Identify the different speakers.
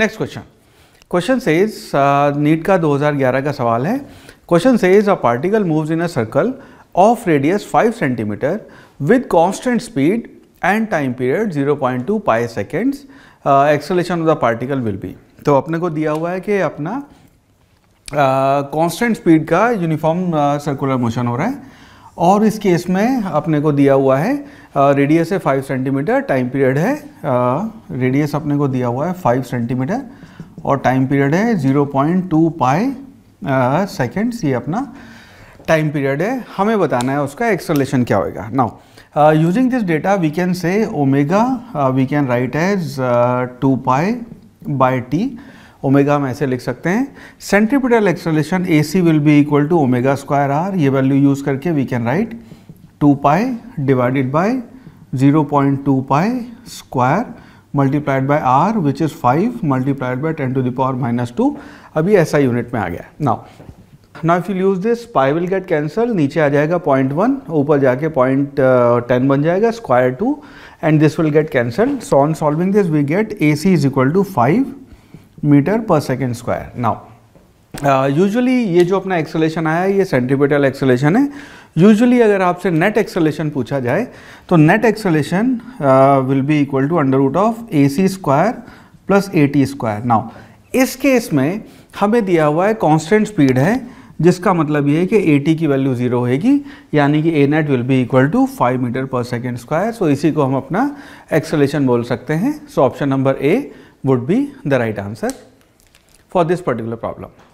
Speaker 1: Next question question says NEET का 2011 का सवाल है question says a particle moves in a circle of radius 5 centimetre with constant speed and time period 0.2 point two pi seconds acceleration of the particle will be तो अपने को दिया हुआ है कि अपना कांस्टेंट uh, स्पीड का यूनिफॉर्म सर्कुलर मोशन हो रहा है और इस केस में अपने को दिया हुआ है रेडियस है फाइव सेंटीमीटर टाइम पीरियड है रेडियस अपने को दिया हुआ है फाइव सेंटीमीटर और टाइम पीरियड है zero point two pi seconds ये अपना टाइम पीरियड है हमें बताना है उसका एक्सलेशन क्या होएगा now using this data we can say omega we can write as two pi by T omega हम ऐसे लिख सकते हैं centripetal acceleration a c will be equal to omega square r ये वैल्यू यूज करके we can write two pi divided by zero point two pi square multiplied by r which is five multiplied by ten to the power minus two अभी ऐसा unit में आ गया now now if you use this pi will get cancel नीचे आ जाएगा point one ऊपर जाके point ten uh, बन जाएगा square two and this will get cancel so on solving this we get a c is equal to five metre per second square now usually ये जो अपना एक्सेलेशन आया है ये सेंटीमीटर एक्सेलेशन है usually अगर आपसे नेट एक्सेलेशन पूछा जाए तो net acceleration will be equal to under root of a c square plus a t square now इस केस में हमें दिया हुआ है कॉन्स्टेंट स्पीड है जिसका मतलब ये है कि ए टी की वैल्यू ज़ीरो होगी यानी कि a net will be equal to five metre per second square so इसी को हम अपना एक्सेलेशन बोल सकते हैं so option number a would be the right answer for this particular problem.